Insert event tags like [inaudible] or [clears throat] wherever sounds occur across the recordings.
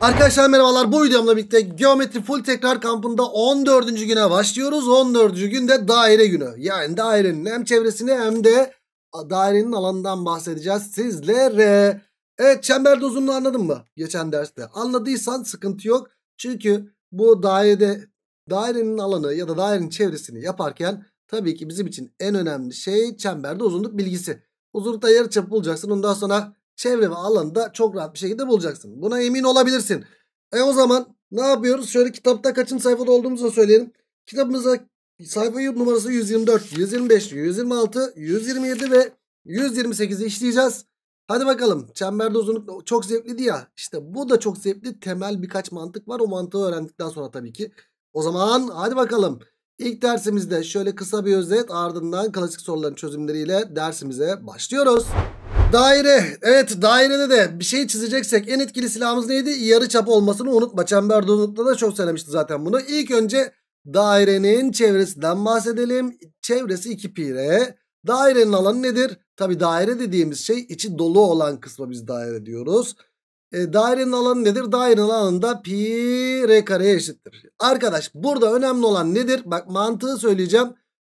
Arkadaşlar merhabalar bu videomla birlikte geometri full tekrar kampında 14. güne başlıyoruz. 14. günde daire günü. Yani dairenin hem çevresini hem de dairenin alanından bahsedeceğiz sizlere. Evet çember uzunluğu anladın mı geçen derste? Anladıysan sıkıntı yok. Çünkü bu dairede dairenin alanı ya da dairenin çevresini yaparken tabii ki bizim için en önemli şey çemberde uzunluk bilgisi. Uzunlukta yarıçapı bulacaksın. Ondan sonra çevre ve alanı da çok rahat bir şekilde bulacaksın. Buna emin olabilirsin. E o zaman ne yapıyoruz? Şöyle kitapta kaçın sayfada olduğumuzu da söyleyelim. Kitabımıza sayfa numarası 124, 125, 126, 127 ve 128'i işleyeceğiz. Hadi bakalım. Çemberde uzunluk çok zevkliydi ya. İşte bu da çok zevkli. Temel birkaç mantık var. O mantığı öğrendikten sonra tabii ki. O zaman hadi bakalım. İlk dersimizde şöyle kısa bir özet ardından klasik soruların çözümleriyle dersimize başlıyoruz. Daire. Evet dairede de bir şey çizeceksek en etkili silahımız neydi? Yarı çap olmasını unutma. Çember donukta da çok söylemişti zaten bunu. İlk önce dairenin çevresinden bahsedelim. Çevresi 2 pi Dairenin alanı nedir? Tabi daire dediğimiz şey içi dolu olan kısma biz daire diyoruz. E, dairenin alanı nedir? Dairenin alanında pi r kareye eşittir. Arkadaş burada önemli olan nedir? Bak mantığı söyleyeceğim.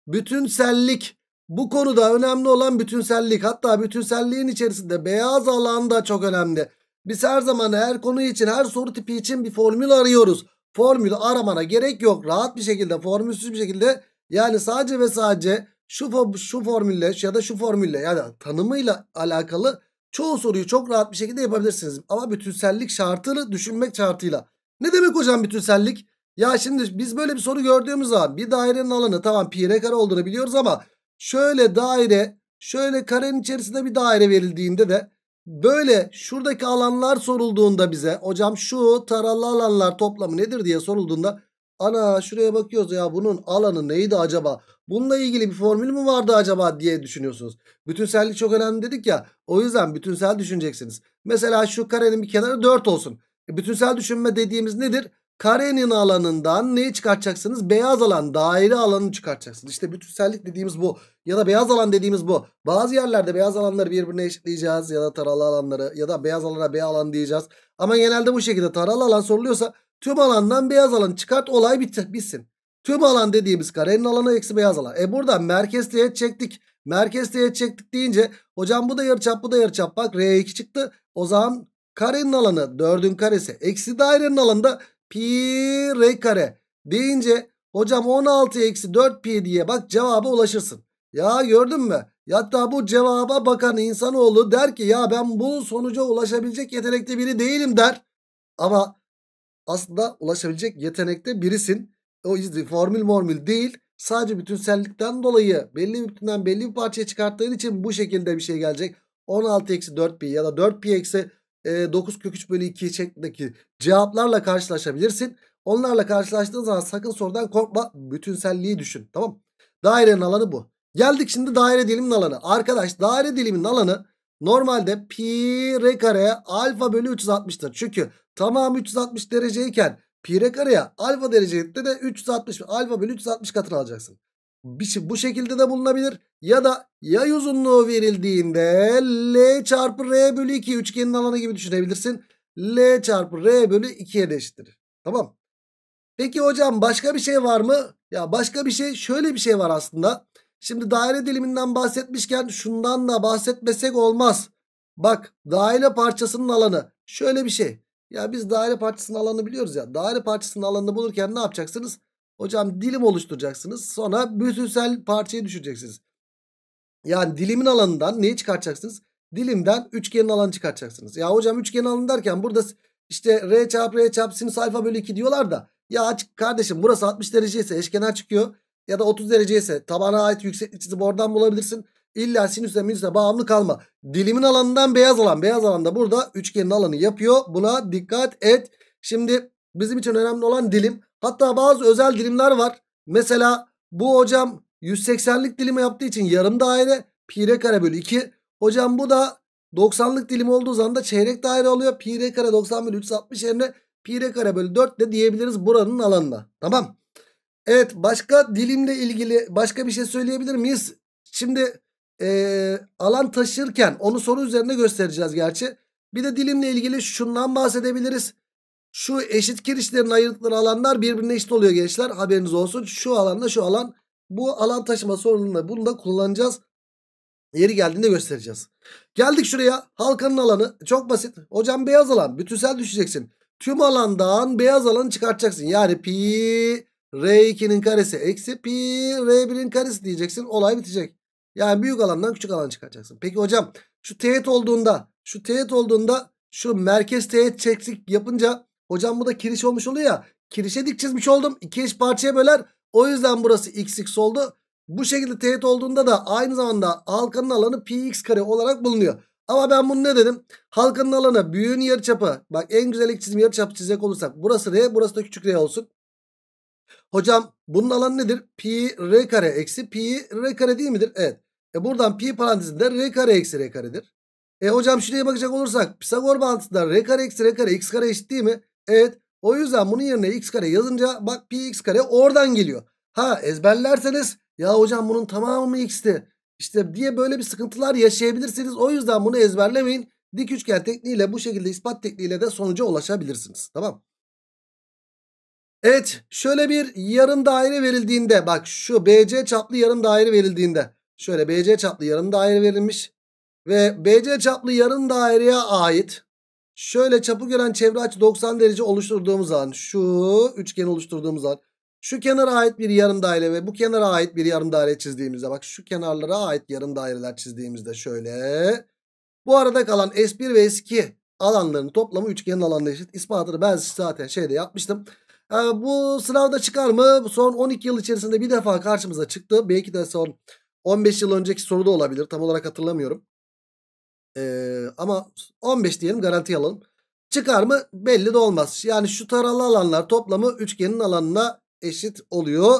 Bütünsellik bu konuda önemli olan bütünsellik hatta bütünselliğin içerisinde beyaz alan da çok önemli. Biz her zaman her konu için her soru tipi için bir formül arıyoruz. Formül aramana gerek yok. Rahat bir şekilde formülsüz bir şekilde yani sadece ve sadece şu, şu formülle ya da şu formülle da tanımıyla alakalı çoğu soruyu çok rahat bir şekilde yapabilirsiniz. Ama bütünsellik şartını düşünmek şartıyla. Ne demek hocam bütünsellik? Ya şimdi biz böyle bir soru gördüğümüz zaman bir dairenin alanı tamam pi r kare olduğunu biliyoruz ama şöyle daire şöyle karenin içerisinde bir daire verildiğinde de böyle şuradaki alanlar sorulduğunda bize hocam şu taralı alanlar toplamı nedir diye sorulduğunda ana şuraya bakıyoruz ya bunun alanı neydi acaba? Bununla ilgili bir formül mü vardı acaba diye düşünüyorsunuz. Bütünsellik çok önemli dedik ya. O yüzden bütünsel düşüneceksiniz. Mesela şu karenin bir kenarı 4 olsun. E, bütünsel düşünme dediğimiz nedir? Karenin alanından neyi çıkartacaksınız? Beyaz alan, daire alanını çıkartacaksınız. İşte bütünsellik dediğimiz bu. Ya da beyaz alan dediğimiz bu. Bazı yerlerde beyaz alanları birbirine eşitleyeceğiz. Ya da taralı alanları ya da beyaz alana beyaz alan diyeceğiz. Ama genelde bu şekilde taralı alan soruluyorsa tüm alandan beyaz alanı çıkart olay bitti, bitsin. Tüm alan dediğimiz karenin alanı eksi beyaz alan. E burada merkez teğet çektik. Merkez teğet çektik deyince hocam bu da yarıçap bu da yarıçap. Bak R2 çıktı. O zaman karenin alanı 4'ün karesi eksi dairenin alanı da pi r kare deyince hocam 16 eksi 4 pi diye bak cevaba ulaşırsın. Ya gördün mü? Hatta bu cevaba bakan insanoğlu der ki ya ben bu sonuca ulaşabilecek yetenekte biri değilim der. Ama aslında ulaşabilecek yetenekte birisin. O formül formül değil. Sadece bütünsellikten dolayı belli bir bütünden belli bir parçaya çıkarttığın için bu şekilde bir şey gelecek. 16 eksi 4 pi ya da 4 pi eksi e, 9 kök 3 bölü 2 şeklindeki cevaplarla karşılaşabilirsin. Onlarla karşılaştığın zaman sakın sorudan korkma. Bütünselliği düşün. Tamam Dairenin alanı bu. Geldik şimdi daire diliminin alanı. Arkadaş daire diliminin alanı normalde pi r kare alfa bölü 360'tır. Çünkü tamam 360 dereceyken pi r kareye alfa derecede de 360 alfa bölü 360 katını alacaksın bir, şey, bu şekilde de bulunabilir. Ya da yay uzunluğu verildiğinde L çarpı R bölü 2 üçgenin alanı gibi düşünebilirsin. L çarpı R bölü 2'ye eşittir. Tamam. Peki hocam başka bir şey var mı? Ya başka bir şey şöyle bir şey var aslında. Şimdi daire diliminden bahsetmişken şundan da bahsetmesek olmaz. Bak daire parçasının alanı şöyle bir şey. Ya biz daire parçasının alanını biliyoruz ya. Daire parçasının alanını bulurken ne yapacaksınız? Hocam dilim oluşturacaksınız. Sonra bütünsel parçayı düşüreceksiniz. Yani dilimin alanından neyi çıkartacaksınız? Dilimden üçgenin alanı çıkartacaksınız. Ya hocam üçgenin alanı derken burada işte R çarp R çarp sinüs alfa bölü 2 diyorlar da. Ya açık kardeşim burası 60 derece ise eşkenar çıkıyor. Ya da 30 derece ise tabana ait yükseklik çizimi oradan bulabilirsin. İlla sinüsle minüsle bağımlı kalma. Dilimin alanından beyaz alan. Beyaz alanda burada üçgenin alanı yapıyor. Buna dikkat et. Şimdi bizim için önemli olan dilim. Hatta bazı özel dilimler var. Mesela bu hocam 180'lik dilimi yaptığı için yarım daire pi r kare bölü 2. Hocam bu da 90'lık dilim olduğu zaman da çeyrek daire oluyor. Pi r kare 90 bölü 360 yerine pi r kare bölü 4 de diyebiliriz buranın alanına. Tamam. Evet başka dilimle ilgili başka bir şey söyleyebilir miyiz? Şimdi ee, alan taşırken onu soru üzerinde göstereceğiz gerçi. Bir de dilimle ilgili şundan bahsedebiliriz. Şu eşit kirişlerin ayrıntıları alanlar birbirine eşit oluyor gençler. Haberiniz olsun. Şu alanla şu alan. Bu alan taşıma sorununda bunu da kullanacağız. Yeri geldiğinde göstereceğiz. Geldik şuraya. Halkanın alanı çok basit. Hocam beyaz alan. Bütünsel düşeceksin. Tüm alandan beyaz alanı çıkartacaksın. Yani pi r2'nin karesi eksi pi r1'in karesi diyeceksin. Olay bitecek. Yani büyük alandan küçük alan çıkaracaksın. Peki hocam şu teğet olduğunda şu teğet olduğunda şu merkez teğet çektik yapınca Hocam bu da kiriş olmuş oluyor ya. Kirişe dik çizmiş oldum. İki eş parçaya böler. O yüzden burası x x oldu. Bu şekilde teğet olduğunda da aynı zamanda halkanın alanı pi x kare olarak bulunuyor. Ama ben bunu ne dedim? Halkanın alanı büyüğün yarıçapı. Bak en güzel ilk çizim yarıçapı çizecek olursak burası r burası da küçük r olsun. Hocam bunun alanı nedir? Pi r kare eksi pi r kare değil midir? Evet. E buradan pi parantezinde r kare eksi r karedir. E hocam şuraya bakacak olursak Pisagor bağıntısından r kare eksi r kare x kare eşit değil mi? Evet o yüzden bunun yerine x kare yazınca bak pi x kare oradan geliyor. Ha ezberlerseniz ya hocam bunun tamamı x'ti. İşte diye böyle bir sıkıntılar yaşayabilirsiniz. O yüzden bunu ezberlemeyin. Dik üçgen tekniğiyle bu şekilde ispat tekniğiyle de sonuca ulaşabilirsiniz. Tamam Evet şöyle bir yarım daire verildiğinde bak şu BC çaplı yarım daire verildiğinde şöyle BC çaplı yarım daire verilmiş ve BC çaplı yarım daireye ait Şöyle çapı gören çevre açı 90 derece oluşturduğumuz an şu üçgen oluşturduğumuz an şu kenara ait bir yarım daire ve bu kenara ait bir yarım daire çizdiğimizde bak şu kenarlara ait yarım daireler çizdiğimizde şöyle. Bu arada kalan S1 ve S2 alanların toplamı üçgenin alanına eşit. İspatını ben zaten şeyde yapmıştım. Ee, bu sınavda çıkar mı? Son 12 yıl içerisinde bir defa karşımıza çıktı. Belki de son 15 yıl önceki soruda olabilir. Tam olarak hatırlamıyorum. Ee, ama 15 diyelim garanti alalım. Çıkar mı belli de olmaz. Yani şu taralı alanlar toplamı üçgenin alanına eşit oluyor.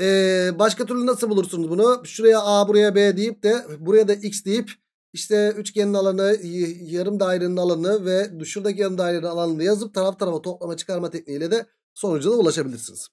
Ee, başka türlü nasıl bulursunuz bunu? Şuraya A buraya B deyip de buraya da X deyip işte üçgenin alanı, yarım dairenin alanı ve şuradaki yarım dairenin alanını yazıp taraf tarafa toplama çıkarma tekniğiyle de sonuca da ulaşabilirsiniz.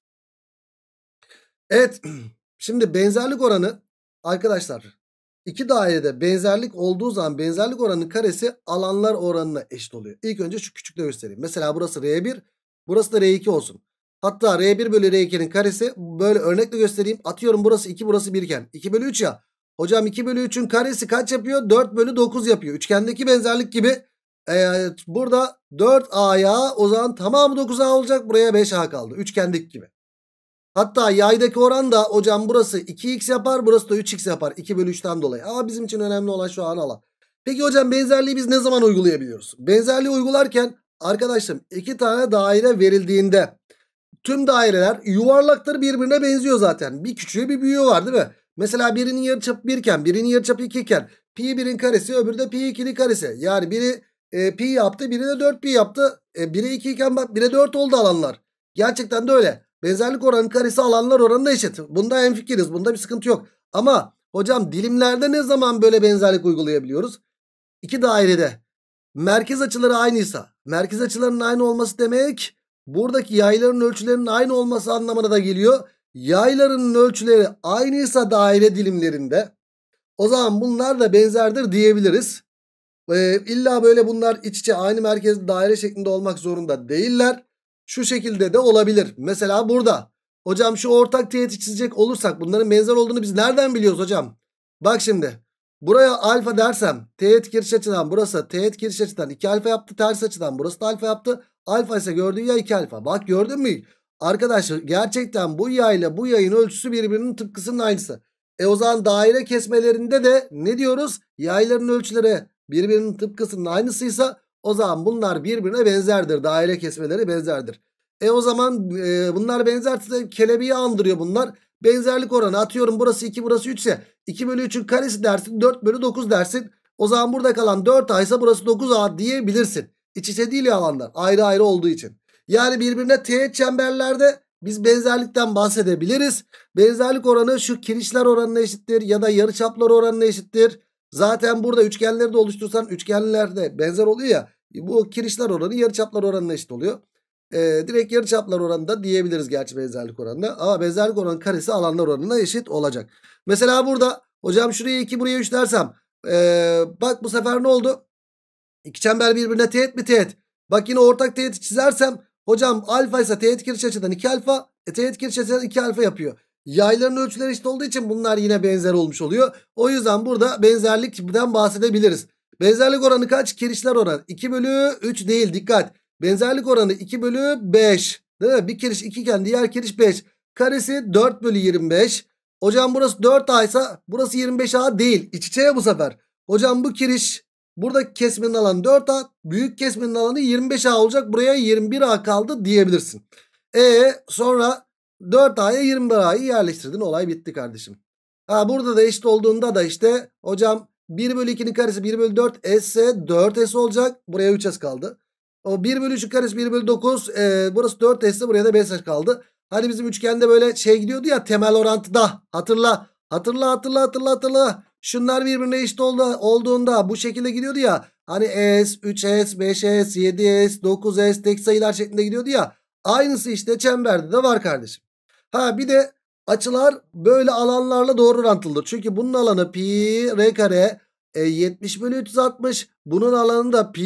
Evet. [clears throat] Şimdi benzerlik oranı arkadaşlar İki dairede benzerlik olduğu zaman benzerlik oranının karesi alanlar oranına eşit oluyor. İlk önce şu küçükle göstereyim. Mesela burası R1 burası da R2 olsun. Hatta R1 bölü R2'nin karesi böyle örnekle göstereyim. Atıyorum burası 2 burası 1 iken 2 bölü 3 ya. Hocam 2 bölü 3'ün karesi kaç yapıyor? 4 bölü 9 yapıyor. Üçgendeki benzerlik gibi e, burada 4A'ya o zaman tamamı 9A olacak. Buraya 5A kaldı. Üçgendeki gibi. Hatta yaydaki oran da hocam burası 2x yapar burası da 3x yapar 2 bölü 3'ten dolayı. Ama bizim için önemli olan şu an alan. Peki hocam benzerliği biz ne zaman uygulayabiliyoruz? Benzerliği uygularken arkadaşlarım iki tane daire verildiğinde tüm daireler yuvarlaktır birbirine benziyor zaten. Bir küçüğü bir büyüğü var değil mi? Mesela birinin yarıçapı 1 iken birinin yarıçapı 2 iken pi 1'in karesi öbürü de pi 2'nin karesi. Yani biri e, pi yaptı biri de 4 pi yaptı. E, biri 2 iken bak biri 4 oldu alanlar. Gerçekten de öyle. Benzerlik oranı karesi alanlar oranına eşit. Bunda en Bunda bir sıkıntı yok. Ama hocam dilimlerde ne zaman böyle benzerlik uygulayabiliyoruz? İki dairede merkez açıları aynıysa merkez açılarının aynı olması demek buradaki yayların ölçülerinin aynı olması anlamına da geliyor. Yayların ölçüleri aynıysa daire dilimlerinde o zaman bunlar da benzerdir diyebiliriz. Ee, illa böyle bunlar iç içe aynı merkezli daire şeklinde olmak zorunda değiller. Şu şekilde de olabilir. Mesela burada. Hocam şu ortak teğeti çizecek olursak bunların benzer olduğunu biz nereden biliyoruz hocam? Bak şimdi. Buraya alfa dersem teğet giriş açıdan burası teğet giriş açıdan 2 alfa yaptı. Ters açıdan burası da alfa yaptı. Alfa ise gördüğü ya 2 alfa. Bak gördün mü? Arkadaşlar gerçekten bu yayla bu yayın ölçüsü birbirinin tıpkısının aynısı. E o zaman daire kesmelerinde de ne diyoruz? Yayların ölçüleri birbirinin tıpkısının aynısıysa o zaman bunlar birbirine benzerdir. Daire kesmeleri benzerdir. E o zaman e, bunlar benzerse kelebeği andırıyor bunlar. Benzerlik oranı atıyorum burası 2 burası 3 ise 2 bölü 3'ün karesi dersin 4 bölü 9 dersin. O zaman burada kalan 4A ise burası 9A diyebilirsin. İç içe değil ya alanlar ayrı ayrı olduğu için. Yani birbirine teğet çemberlerde biz benzerlikten bahsedebiliriz. Benzerlik oranı şu kirişler oranına eşittir ya da yarıçaplar oranına eşittir. Zaten burada üçgenleri de oluştursan üçgenlerde benzer oluyor ya. Bu kirişler oranı yarıçaplar oranına eşit oluyor. Ee, direkt yarıçaplar oranı da diyebiliriz gerçi benzerlik oranına. Ama benzerlik oranı karesi alanlar oranına eşit olacak. Mesela burada hocam şuraya 2 buraya 3 dersem. Ee, bak bu sefer ne oldu? İki çember birbirine teğet mi teğet? Bak yine ortak teğet çizersem hocam alfa ise teğet kiriş açıdan 2 alfa. E, teğet kiriş açıdan 2 alfa yapıyor. Yayların ölçüleri eşit olduğu için bunlar yine benzer olmuş oluyor. O yüzden burada benzerlikten bahsedebiliriz. Benzerlik oranı kaç? Kirişler oranı. 2 bölü 3 değil dikkat. Benzerlik oranı 2 bölü 5. Değil mi? Bir kiriş 2 iken diğer kiriş 5. Karesi 4 bölü 25. Hocam burası 4A ise burası 25A değil. İç içeye bu sefer. Hocam bu kiriş buradaki kesmenin alanı 4A. Büyük kesmenin alanı 25A olacak. Buraya 21A kaldı diyebilirsin. E sonra 4A'ya 21 A'yı yerleştirdin. Olay bitti kardeşim. Ha, burada da eşit olduğunda da işte hocam 1 bölü 2'nin karesi 1 bölü 4 S ise 4 S olacak. Buraya 3 S kaldı. O 1 bölü 3'ün karesi 1 bölü 9. E, burası 4 S ise buraya da 5 S kaldı. Hani bizim üçgende böyle şey gidiyordu ya temel orantıda. Hatırla. Hatırla hatırla hatırla hatırla. Şunlar birbirine eşit oldu, olduğunda bu şekilde gidiyordu ya. Hani S, 3S, 5S, 7S, 9S tek sayılar şeklinde gidiyordu ya. Aynısı işte çemberde de var kardeşim. Ha bir de açılar böyle alanlarla doğru orantılıdır. Çünkü bunun alanı pi r kare e, 70 bölü 360. Bunun alanı da pi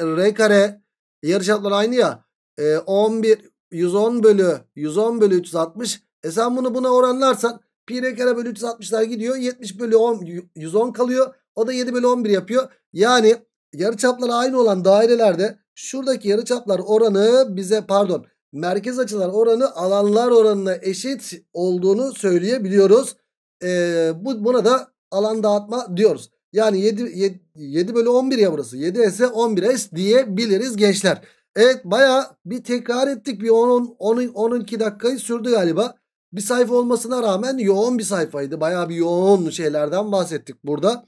r kare. Yarıçaplar aynı ya. E, 11 110 bölü 110 bölü 360. E sen bunu buna oranlarsan pi r kare bölü 360'lar gidiyor. 70 bölü 10, 110 kalıyor. O da 7 bölü 11 yapıyor. Yani yarıçaplar aynı olan dairelerde şuradaki yarıçaplar oranı bize pardon merkez açılar oranı alanlar oranına eşit olduğunu söyleyebiliyoruz. Ee, bu, buna da alan dağıtma diyoruz. Yani 7, 7, 7 bölü 11 ya burası. 7S 11S diyebiliriz gençler. Evet baya bir tekrar ettik. Bir 10, 10, 12 dakikayı sürdü galiba. Bir sayfa olmasına rağmen yoğun bir sayfaydı. Baya bir yoğun şeylerden bahsettik burada.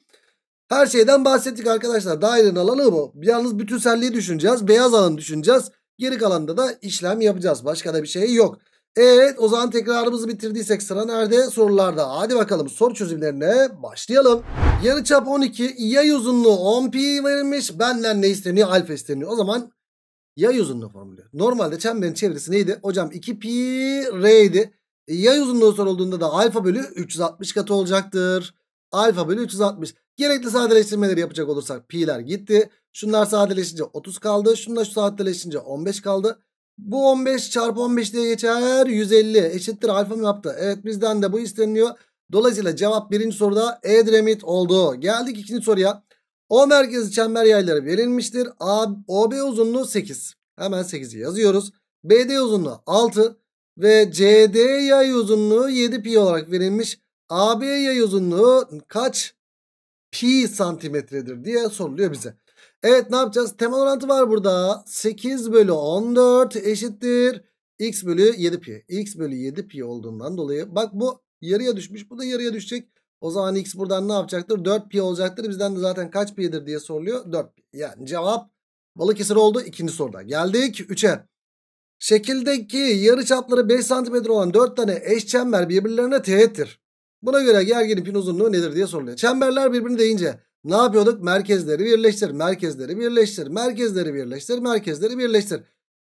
Her şeyden bahsettik arkadaşlar. Dairenin alanı bu. Yalnız bütünselliği düşüneceğiz. Beyaz alanı düşüneceğiz. Geri kalanda da işlem yapacağız. Başka da bir şey yok. Evet o zaman tekrarımızı bitirdiysek sıra nerede? Sorularda. Hadi bakalım soru çözümlerine başlayalım. Yarı çap 12, yay uzunluğu 10 pi verilmiş. Benden ne isteniyor? Alfa isteniyor. O zaman yay uzunluğu formülü. Normalde çemberin çevresi neydi? Hocam 2 pi r idi. E, yay uzunluğu sorulduğunda da alfa bölü 360 katı olacaktır. Alfa bölü 360. Gerekli sadeleştirmeleri yapacak olursak pi'ler gitti. Şunlar sadeleşince 30 kaldı. Şunlar şu sadeleşince 15 kaldı. Bu 15 çarpı 15 diye geçer 150 eşittir alfa mı yaptı? Evet bizden de bu isteniliyor. Dolayısıyla cevap birinci soruda Edremit oldu. Geldik ikinci soruya. O merkezi çember yayları verilmiştir. A, OB uzunluğu 8. Hemen 8'i yazıyoruz. BD uzunluğu 6 ve CD yay uzunluğu 7 pi olarak verilmiş. AB yay uzunluğu kaç pi santimetredir diye soruluyor bize. Evet ne yapacağız? Temel orantı var burada. 8 bölü 14 eşittir. X bölü 7 pi. X bölü 7 pi olduğundan dolayı. Bak bu yarıya düşmüş. Bu da yarıya düşecek. O zaman X buradan ne yapacaktır? 4 pi olacaktır. Bizden de zaten kaç pi'dir diye soruluyor. 4 pi. Yani cevap Balıkesir oldu. ikinci soruda. Geldik 3'e. Şekildeki yarı çapları 5 cm olan 4 tane eş çember birbirlerine teğettir. Buna göre gergin ipin uzunluğu nedir diye soruluyor. Çemberler birbirini değince ne yapıyorduk? Merkezleri birleştir, merkezleri birleştir, merkezleri birleştir, merkezleri birleştir.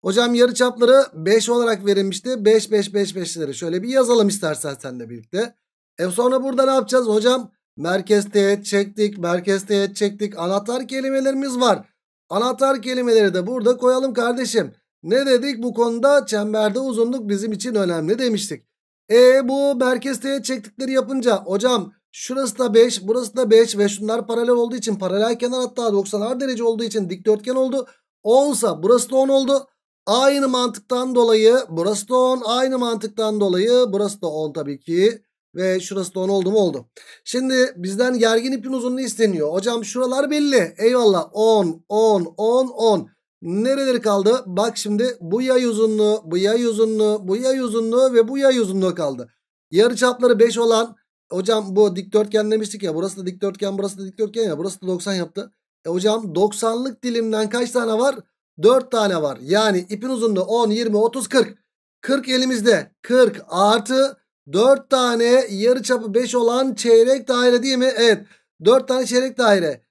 Hocam yarı çapları 5 olarak verilmişti. 5, 5, 5, 5'leri şöyle bir yazalım istersen seninle birlikte. E sonra burada ne yapacağız hocam? Merkez teğet çektik, merkez teğet çektik. Anahtar kelimelerimiz var. Anahtar kelimeleri de burada koyalım kardeşim. Ne dedik bu konuda? Çemberde uzunluk bizim için önemli demiştik. E bu merkez teğet çektikleri yapınca hocam Şurası da 5 burası da 5 ve şunlar paralel olduğu için paralel kenar hatta 90 derece olduğu için dikdörtgen oldu. 10'sa burası da 10 oldu. Aynı mantıktan dolayı burası da 10 aynı mantıktan dolayı burası da 10 tabii ki. Ve şurası da 10 oldu mu oldu. Şimdi bizden gergin ipin uzunluğu isteniyor. Hocam şuralar belli. Eyvallah 10 10 10 10. Nereleri kaldı? Bak şimdi bu yay uzunluğu, bu yay uzunluğu, bu yay uzunluğu ve bu yay uzunluğu kaldı. Yarı çapları 5 olan hocam bu dikdörtgen demiştik ya. Burası da dikdörtgen burası da dikdörtgen ya. Burası da 90 yaptı. E hocam 90'lık dilimden kaç tane var? 4 tane var. Yani ipin uzunluğu 10, 20, 30, 40. 40 elimizde. 40 artı 4 tane yarı çapı 5 olan çeyrek daire değil mi? Evet. 4 tane çeyrek daire.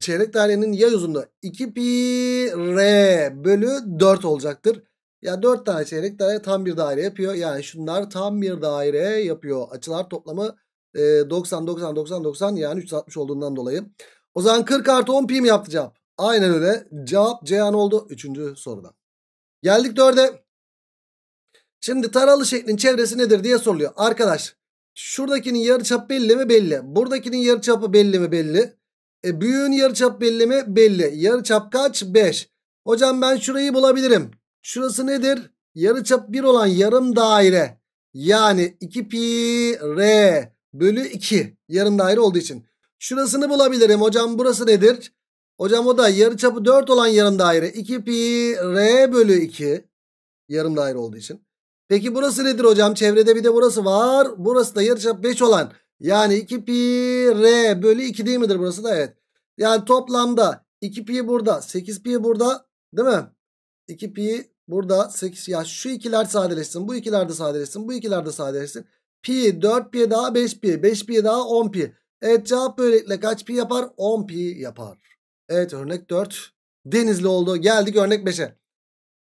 Çeyrek dairenin yay uzunluğu 2 pi r bölü 4 olacaktır. Ya 4 tane çeyrek daire tam bir daire yapıyor. Yani şunlar tam bir daire yapıyor. Açılar toplamı e, 90 90 90 90 yani 360 olduğundan dolayı. O zaman 40 artı 10 pi mi yaptı cevap? Aynen öyle. Cevap Ceyhan oldu üçüncü soruda. Geldik 4'e. Şimdi taralı şeklin çevresi nedir diye soruluyor. Arkadaş şuradakinin yarıçapı belli mi? Belli. Buradakinin yarıçapı belli mi? Belli. E, büyüğün yarıçapı belli mi? Belli. Yarıçap kaç? 5. Hocam ben şurayı bulabilirim. Şurası nedir? Yarıçap 1 olan yarım daire. Yani 2 pi r bölü 2 yarım daire olduğu için. Şurasını bulabilirim hocam burası nedir? Hocam o da yarı çapı 4 olan yarım daire 2 pi r bölü 2 yarım daire olduğu için. Peki burası nedir hocam? Çevrede bir de burası var. Burası da yarı yarıçap 5 olan yani 2 pi r bölü 2 değil midir burası da? Evet. Yani toplamda 2 pi burada 8 pi burada değil mi? 2 pi burada 8 ya şu ikiler sadeleşsin bu ikiler de sadeleşsin bu ikiler de sadeleşsin. Pi 4 pi daha 5 pi 5 pi daha 10 pi. Evet cevap böylelikle kaç pi yapar? 10 pi yapar. Evet örnek 4 denizli oldu. Geldik örnek 5'e.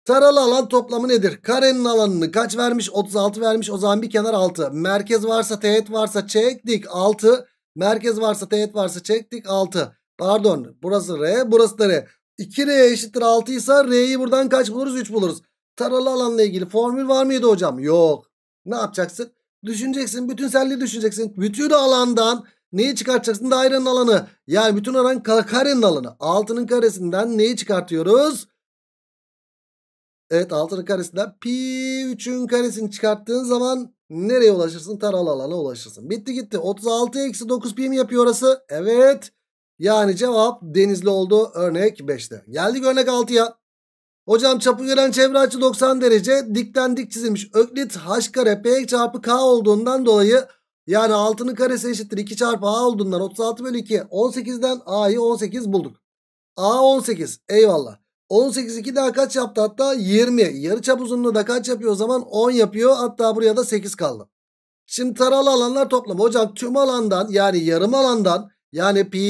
Taralı alan toplamı nedir? Karenin alanını kaç vermiş? 36 vermiş. O zaman bir kenar 6. Merkez varsa teğet varsa çektik 6. Merkez varsa teğet varsa çektik 6. Pardon burası R burası da R. 2R eşittir 6 ise R'yi buradan kaç buluruz? 3 buluruz. Taralı alanla ilgili formül var mıydı hocam? Yok. Ne yapacaksın? Düşüneceksin. Bütünselliği düşüneceksin. Bütün alandan neyi çıkartacaksın? Dairenin alanı. Yani bütün alan karenin alanı. Altının karesinden neyi çıkartıyoruz? Evet altının karesinden pi 3'ün karesini çıkarttığın zaman nereye ulaşırsın? Taralı alana ulaşırsın. Bitti gitti. 36 eksi 9 pi mi yapıyor orası? Evet. Yani cevap denizli oldu. Örnek 5'te. Geldik örnek 6'ya. Hocam çapı gören çevre açı 90 derece dikten dik çizilmiş. Öklit h kare p çarpı k olduğundan dolayı yani 6'nın karesi eşittir 2 çarpı a olduğundan 36 bölü 2 18'den a'yı 18 bulduk. a 18 eyvallah. 18 2 daha kaç yaptı hatta 20. Yarı çap uzunluğu da kaç yapıyor o zaman 10 yapıyor hatta buraya da 8 kaldı. Şimdi taralı alanlar toplamı. Hocam tüm alandan yani yarım alandan yani pi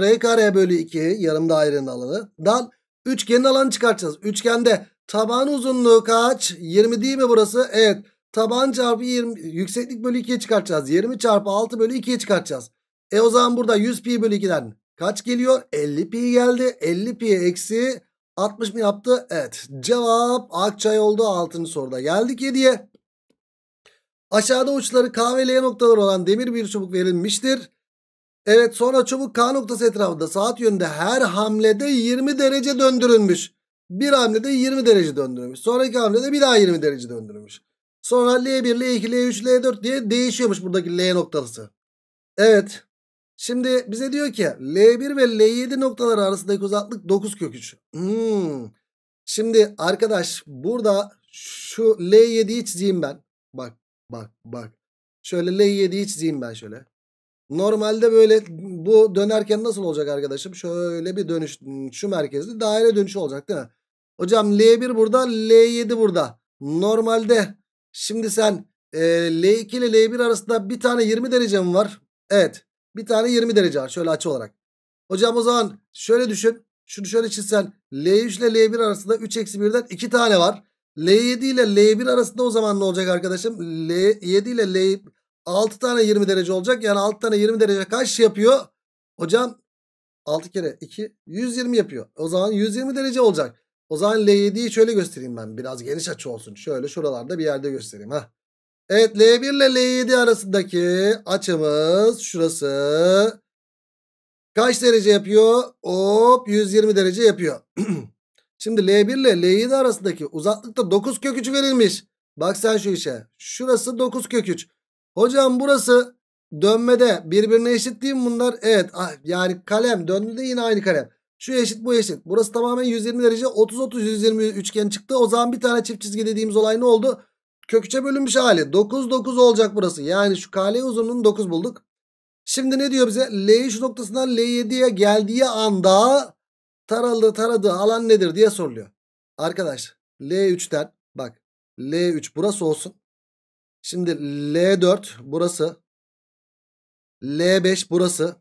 r kare bölü 2 yarım dairenin alanından Üçgenin alanı çıkartacağız. Üçgende taban uzunluğu kaç? 20 değil mi burası? Evet. Taban çarpı 20 yükseklik bölü 2'ye çıkartacağız. 20 çarpı 6 bölü 2'ye çıkartacağız. E o zaman burada 100 pi bölü 2'den kaç geliyor? 50 pi geldi. 50 pi eksi 60 mı yaptı? Evet. Cevap Akçay oldu 6. soruda. Geldik 7'ye. Aşağıda uçları K ve L noktaları olan demir bir çubuk verilmiştir. Evet sonra çubuk K noktası etrafında saat yönünde her hamlede 20 derece döndürülmüş. Bir hamlede 20 derece döndürülmüş. Sonraki hamlede bir daha 20 derece döndürülmüş. Sonra L1, L2, L3, L4 diye değişiyormuş buradaki L noktası. Evet. Şimdi bize diyor ki L1 ve L7 noktaları arasındaki uzaklık 9 kök 3. Hmm. Şimdi arkadaş burada şu L7'yi çizeyim ben. Bak bak bak. Şöyle L7'yi çizeyim ben şöyle. Normalde böyle bu dönerken nasıl olacak arkadaşım? Şöyle bir dönüş şu merkezde, daire dönüşü olacak değil mi? Hocam L1 burada L7 burada. Normalde şimdi sen e, L2 ile L1 arasında bir tane 20 derece mi var? Evet bir tane 20 derece var şöyle açı olarak. Hocam o zaman şöyle düşün. Şunu şöyle çizsen L3 ile L1 arasında 3 eksi 1'den 2 tane var. L7 ile L1 arasında o zaman ne olacak arkadaşım? L7 ile L 6 tane 20 derece olacak. Yani 6 tane 20 derece kaç yapıyor? Hocam 6 kere 2 120 yapıyor. O zaman 120 derece olacak. O zaman L7'yi şöyle göstereyim ben. Biraz geniş açı olsun. Şöyle şuralarda bir yerde göstereyim. ha. Evet L1 ile L7 arasındaki açımız şurası. Kaç derece yapıyor? Hop 120 derece yapıyor. [clears throat] Şimdi L1 ile L7 arasındaki uzaklıkta 9 kök 3 verilmiş. Bak sen şu işe. Şurası 9 kök 3. Hocam burası dönmede birbirine eşit değil mi bunlar? Evet yani kalem döndü de yine aynı kalem. Şu eşit bu eşit. Burası tamamen 120 derece 30-30-120 üçgen çıktı. O zaman bir tane çift çizgi dediğimiz olay ne oldu? Kök bölünmüş hali. 9 9 olacak burası. Yani şu kale uzunluğunu 9 bulduk. Şimdi ne diyor bize? L3 noktasından L7'ye geldiği anda taralı taradığı alan nedir diye soruluyor. Arkadaş L3'ten bak L3 burası olsun. Şimdi L4 burası. L5 burası.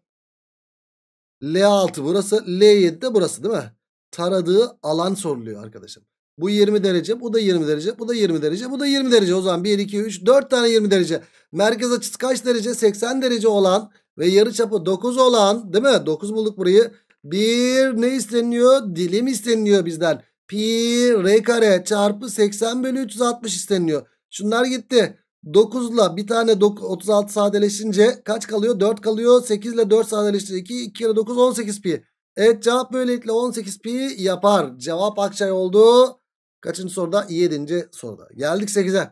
L6 burası. L7 de burası değil mi? Taradığı alan soruluyor arkadaşım. Bu 20 derece, bu da 20 derece, bu da 20 derece, bu da 20 derece. O zaman 1, 2, 3, 4 tane 20 derece. Merkez açısı kaç derece? 80 derece olan ve yarı çapı 9 olan değil mi? 9 bulduk burayı. Bir ne isteniyor? Dilim isteniyor bizden. Pi r kare çarpı 80 bölü 360 isteniyor. Şunlar gitti. 9 ile bir tane 36 sadeleşince kaç kalıyor? 4 kalıyor. 8 ile 4 sadeleşince 2. 2 kere 9 18 pi. Evet cevap böylelikle 18 pi yapar. Cevap Akçay oldu. Kaçıncı soruda? 7. soruda. Geldik 8'e.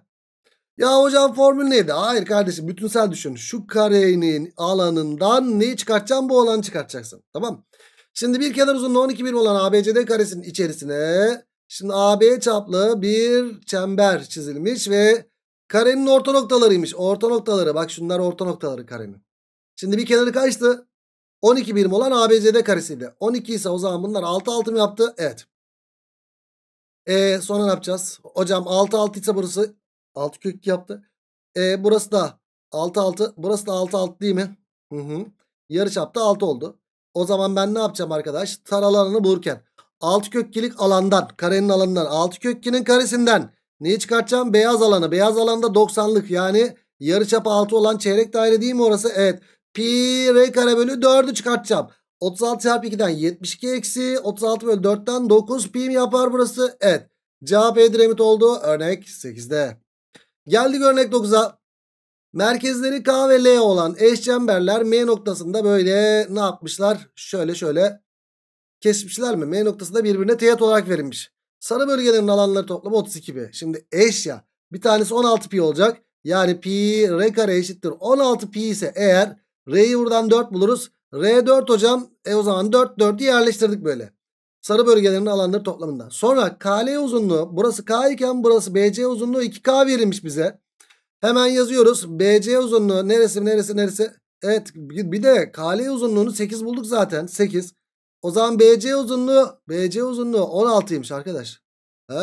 Ya hocam formül neydi? Hayır kardeşim bütünsel düşün. Şu karenin alanından neyi çıkartacaksın? Bu alanı çıkartacaksın. Tamam. Şimdi bir kenar uzunluğu 12 birim olan ABCD karesinin içerisine şimdi AB çaplı bir çember çizilmiş ve Karenin orta noktalarıymış. Orta noktaları. Bak şunlar orta noktaları karenin. Şimdi bir kenarı kaçtı? 12 birim olan ABCD karesiydi. 12 ise o zaman bunlar 6 6 mı yaptı? Evet. E sonra ne yapacağız? Hocam 6 6 ise burası 6 kök yaptı. E burası da 6 6. Burası da 6 6 değil mi? Hı hı. Yarıçapta 6 oldu. O zaman ben ne yapacağım arkadaş? Tar alanını bulurken 6 kökkilik alandan, karenin alanından, 6 kökkinin karesinden Neyi çıkartacağım? Beyaz alanı. Beyaz alanda 90'lık yani yarıçapı 6 olan çeyrek daire değil mi orası? Evet. Pi r kare bölü 4'ü çıkartacağım. 36 çarpı 2'den 72 eksi 36 bölü 4'ten 9 pi mi yapar burası? Evet. Cevap Edremit oldu. Örnek 8'de. Geldik örnek 9'a. Merkezleri K ve L olan eşçemberler M noktasında böyle ne yapmışlar? Şöyle şöyle kesmişler mi? M noktasında birbirine teğet olarak verilmiş. Sarı bölgelerin alanları toplamı 32 pi. Şimdi eş ya. Bir tanesi 16 pi olacak. Yani pi r kare eşittir. 16 pi ise eğer r'yi buradan 4 buluruz. R 4 hocam. E o zaman 4 4'ü yerleştirdik böyle. Sarı bölgelerin alanları toplamında. Sonra KL uzunluğu burası K iken burası BC uzunluğu 2K verilmiş bize. Hemen yazıyoruz. BC uzunluğu neresi neresi neresi? Evet bir de KL uzunluğunu 8 bulduk zaten. 8. O zaman BC uzunluğu BC uzunluğu 16'ymış arkadaş. He,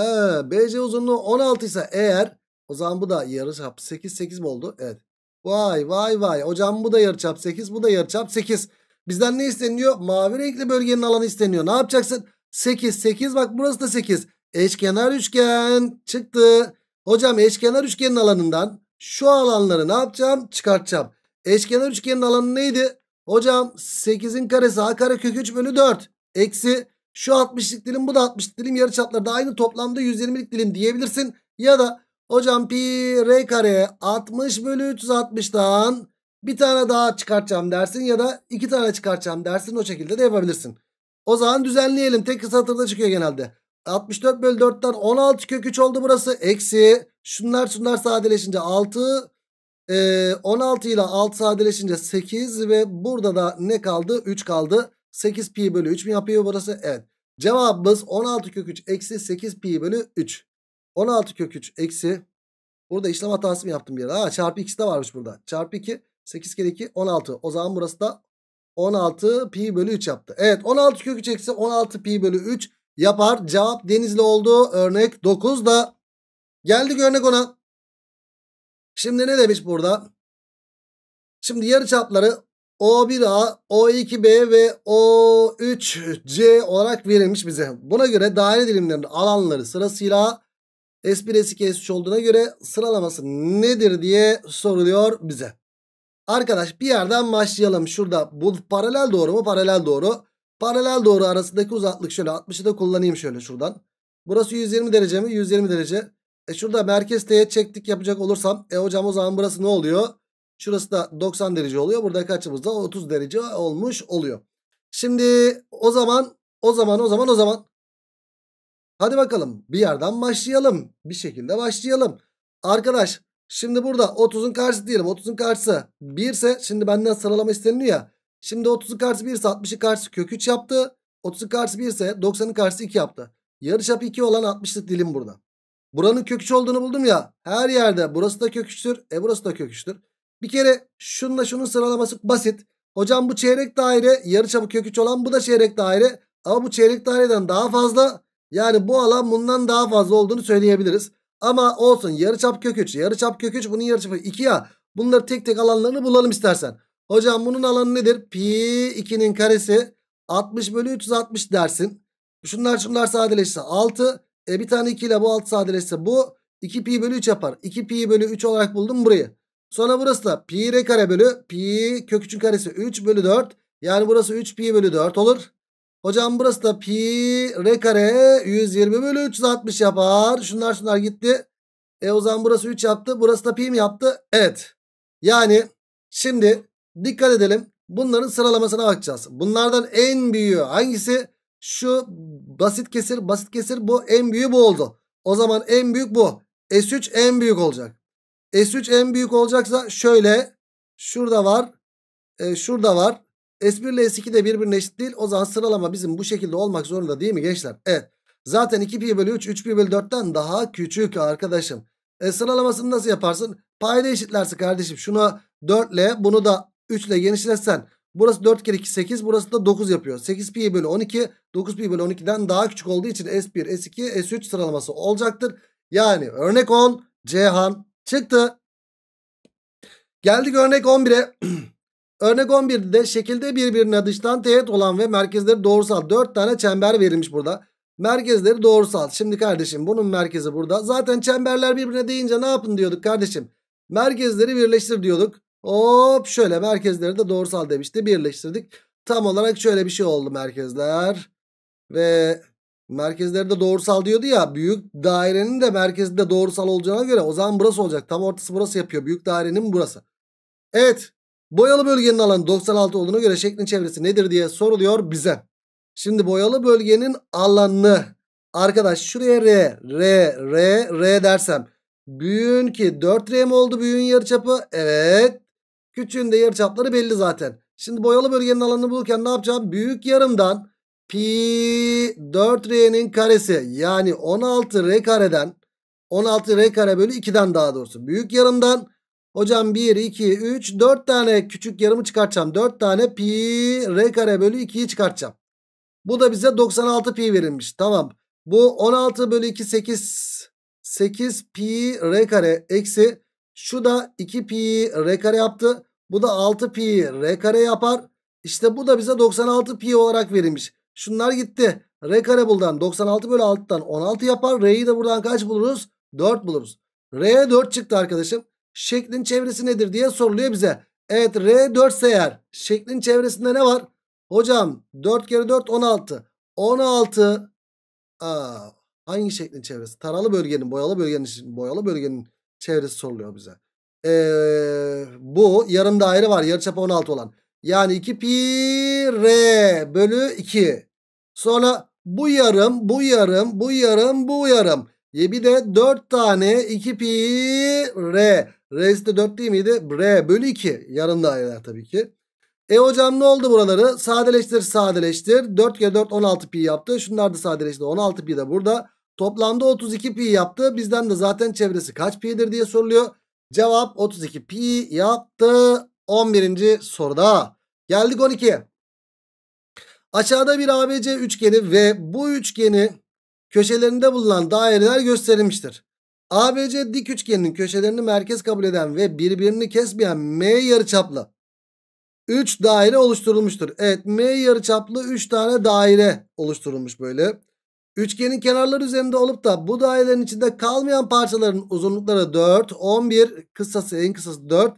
BC uzunluğu 16 ise eğer o zaman bu da yarıçap 8 8 mi oldu? Evet. Vay vay vay. Hocam bu da yarıçap 8, bu da yarıçap 8. Bizden ne isteniyor? Mavi renkli bölgenin alanı isteniyor. Ne yapacaksın? 8 8 bak burası da 8. Eşkenar üçgen çıktı. Hocam eşkenar üçgenin alanından şu alanları ne yapacağım? Çıkartacağım. Eşkenar üçgenin alanı neydi? Hocam 8'in karesi a kare kök 3 bölü 4. Eksi şu 60'lık dilim bu da 60'lık dilim yarıçapları da aynı toplamda 120'lik dilim diyebilirsin. Ya da hocam pi r kare 60 bölü 360'dan bir tane daha çıkartacağım dersin ya da iki tane çıkartacağım dersin o şekilde de yapabilirsin. O zaman düzenleyelim. Tek kısa satırda çıkıyor genelde. 64 bölü 4'ten 16 kök 3 oldu burası. Eksi şunlar şunlar sadeleşince 6 ee, 16 ile 6 sadeleşince 8 ve burada da ne kaldı? 3 kaldı. 8 pi bölü 3 mi yapıyor burası? Evet. Cevabımız 16 kök 3 eksi 8 pi bölü 3. 16 kök 3 eksi. Burada işlem hatası mı yaptım bir yere? Ha çarpı 2'si de varmış burada. Çarpı 2 8 kere 2 16. O zaman burası da 16 pi bölü 3 yaptı. Evet 16 kök 3 eksi 16 pi bölü 3 yapar. Cevap Denizli oldu. Örnek 9 da geldik örnek 10'a. Şimdi ne demiş burada? Şimdi yarıçapları O1A, O2B ve O3C olarak verilmiş bize. Buna göre daire dilimlerinin alanları sırasıyla S1, S2, S3 olduğuna göre sıralaması nedir diye soruluyor bize. Arkadaş bir yerden başlayalım. Şurada bu paralel doğru mu? Paralel doğru. Paralel doğru arasındaki uzaklık şöyle 60'ı da kullanayım şöyle şuradan. Burası 120 derece mi? 120 derece. E şurada merkez teğet çektik yapacak olursam. E hocam o zaman burası ne oluyor? Şurası da 90 derece oluyor. Buradaki açımız da 30 derece olmuş oluyor. Şimdi o zaman o zaman o zaman o zaman. Hadi bakalım bir yerden başlayalım. Bir şekilde başlayalım. Arkadaş şimdi burada 30'un karşısı diyelim. 30'un karşısı 1 ise şimdi benden sıralama isteniliyor ya. Şimdi 30'un karşısı 1 ise 60'ın karşısı kök 3 yaptı. 30'un karşısı 1 ise 90'ın karşısı 2 yaptı. Yarıçap 2 olan 60'lık dilim burada. Buranın kök olduğunu buldum ya. Her yerde burası da kök E burası da kök Bir kere şunla şunun sıralaması basit. Hocam bu çeyrek daire yarı çapı 3 olan bu da çeyrek daire. Ama bu çeyrek daireden daha fazla. Yani bu alan bundan daha fazla olduğunu söyleyebiliriz. Ama olsun yarı çap 3. yarı çap 3 bunun yarı çapı 2 ya. Bunları tek tek alanlarını bulalım istersen. Hocam bunun alanı nedir? Pi 2'nin karesi 60 bölü 360 dersin. Şunlar şunlar sadeleşse 6. E bir tane 2 ile bu alt sadeleşse bu 2 pi bölü 3 yapar. 2 pi bölü 3 olarak buldum burayı. Sonra burası da pi re kare bölü pi kök 3'ün karesi 3 bölü 4. Yani burası 3 pi bölü 4 olur. Hocam burası da pi re kare 120 bölü 360 yapar. Şunlar şunlar gitti. E o zaman burası 3 yaptı. Burası da pi mi yaptı? Evet. Yani şimdi dikkat edelim. Bunların sıralamasına bakacağız. Bunlardan en büyüğü hangisi? Şu basit kesir basit kesir bu en büyüğü bu oldu. O zaman en büyük bu. S3 en büyük olacak. S3 en büyük olacaksa şöyle. Şurada var. E, şurada var. S1 ile S2 de birbirine eşit değil. O zaman sıralama bizim bu şekilde olmak zorunda değil mi gençler? Evet. Zaten 2 pi bölü 3 3 pi bölü 4'ten daha küçük arkadaşım. E sıralamasını nasıl yaparsın? Payda eşitlerse kardeşim şunu 4 ile bunu da 3 ile genişletsen Burası 4 kere 2 8. Burası da 9 yapıyor. 8 pi bölü 12. 9 pi bölü 12'den daha küçük olduğu için S1, S2, S3 sıralaması olacaktır. Yani örnek 10 Cihan çıktı. Geldik örnek 11'e. [clears throat] örnek 11'de de şekilde birbirine dıştan teğet olan ve merkezleri doğrusal 4 tane çember verilmiş burada. Merkezleri doğrusal. Şimdi kardeşim bunun merkezi burada. Zaten çemberler birbirine deyince ne yapın diyorduk kardeşim. Merkezleri birleştir diyorduk. Hop şöyle merkezleri de doğrusal demişti. Birleştirdik. Tam olarak şöyle bir şey oldu merkezler. Ve merkezleri de doğrusal diyordu ya. Büyük dairenin de merkezinde doğrusal olacağına göre o zaman burası olacak. Tam ortası burası yapıyor. Büyük dairenin burası. Evet. Boyalı bölgenin alanı 96 olduğuna göre şeklin çevresi nedir diye soruluyor bize. Şimdi boyalı bölgenin alanı. Arkadaş şuraya R, R, R, R dersem. Büyün ki 4R mi oldu büyüğün yarıçapı? Evet. Küçüğün de çapları belli zaten. Şimdi boyalı bölgenin alanını bulurken ne yapacağım? Büyük yarımdan pi 4r'nin karesi yani 16r kareden 16r kare bölü 2'den daha doğrusu. Büyük yarımdan hocam 1, 2, 3, 4 tane küçük yarımı çıkartacağım. 4 tane pi r kare bölü 2'yi çıkartacağım. Bu da bize 96 pi verilmiş. Tamam. Bu 16 bölü 2 8 8 pi r kare eksi şu da 2 pi r kare yaptı. Bu da 6 pi r kare yapar. İşte bu da bize 96 pi olarak verilmiş. Şunlar gitti. R kare buradan 96 bölü 6'dan 16 yapar. R'yi de buradan kaç buluruz? 4 buluruz. R'ye 4 çıktı arkadaşım. Şeklin çevresi nedir diye soruluyor bize. Evet R 4 ise eğer şeklin çevresinde ne var? Hocam 4 kere 4 16. 16 Aa, hangi şeklin çevresi? Taralı bölgenin, boyalı bölgenin, boyalı bölgenin çevresi soruluyor bize. Ee, bu yarım daire var. Yarıçapı 16 olan. Yani 2 pi r bölü 2. Sonra bu yarım, bu yarım, bu yarım, bu yarım. E bir de 4 tane 2 pi r. R'si de 4 değil miydi? R bölü 2. Yarım daireler tabii ki. E hocam ne oldu buraları? Sadeleştir sadeleştir. 4 kere 4 16 pi yaptı. Şunlar da sadeleşti. 16 pi de burada. Toplamda 32 pi yaptı. Bizden de zaten çevresi kaç pi'dir diye soruluyor. Cevap 32 pi yaptı. 11. soruda. Geldik 12. Aşağıda bir ABC üçgeni ve bu üçgeni köşelerinde bulunan daireler gösterilmiştir. ABC dik üçgeninin köşelerini merkez kabul eden ve birbirini kesmeyen M yarıçaplı 3 daire oluşturulmuştur. Evet M yarıçaplı 3 tane daire oluşturulmuş böyle. Üçgenin kenarları üzerinde olup da bu dairelerin içinde kalmayan parçaların uzunlukları 4, 11, kısası en kısası 4.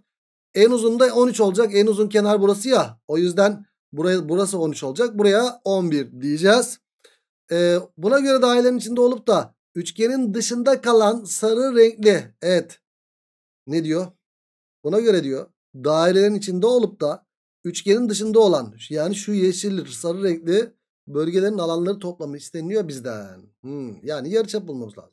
En uzun da 13 olacak. En uzun kenar burası ya. O yüzden buraya, burası 13 olacak. Buraya 11 diyeceğiz. Ee, buna göre dairelerin içinde olup da üçgenin dışında kalan sarı renkli. Evet. Ne diyor? Buna göre diyor. Dairelerin içinde olup da üçgenin dışında olan yani şu yeşil sarı renkli Bölgelerin alanları toplamı isteniyor bizden. Hmm, yani yarıçap bulmamız lazım.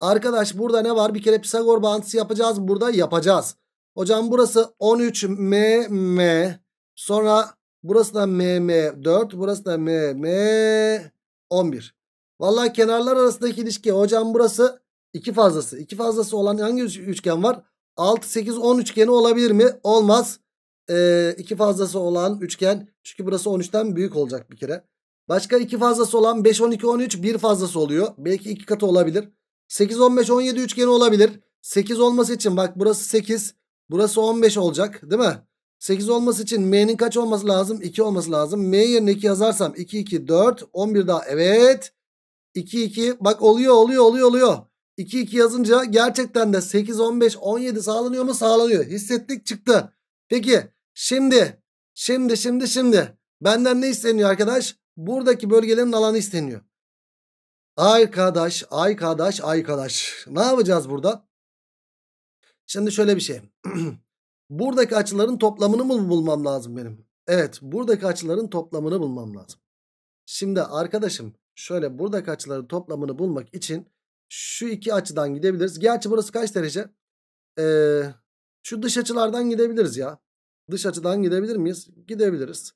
Arkadaş burada ne var? Bir kere Pisagor bağıntısı yapacağız. Burada yapacağız. Hocam burası 13 M M. Sonra burası da M M 4. Burası da M M 11. Vallahi kenarlar arasındaki ilişki. Hocam burası 2 fazlası. 2 fazlası olan hangi üçgen var? 6 8 10 üçgeni olabilir mi? Olmaz. 2 ee, fazlası olan üçgen. Çünkü burası 13'ten büyük olacak bir kere. Başka 2 fazlası olan 5, 12, 13 1 fazlası oluyor. Belki 2 katı olabilir. 8, 15, 17 üçgeni olabilir. 8 olması için bak burası 8. Burası 15 olacak değil mi? 8 olması için m'nin kaç olması lazım? 2 olması lazım. m yerine 2 yazarsam 2, 2, 4, 11 daha. Evet. 2, 2 bak oluyor oluyor oluyor oluyor. 2, 2 yazınca gerçekten de 8, 15, 17 sağlanıyor mu? Sağlanıyor. Hissettik çıktı. Peki şimdi şimdi şimdi şimdi benden ne isteniyor arkadaş? buradaki bölgelerin alanı isteniyor. Arkadaş, arkadaş, arkadaş. Ne yapacağız burada? Şimdi şöyle bir şey. [clears throat] buradaki açıların toplamını mı bulmam lazım benim? Evet, buradaki açıların toplamını bulmam lazım. Şimdi arkadaşım şöyle buradaki açıların toplamını bulmak için şu iki açıdan gidebiliriz. Gerçi burası kaç derece? Ee, şu dış açılardan gidebiliriz ya. Dış açıdan gidebilir miyiz? Gidebiliriz.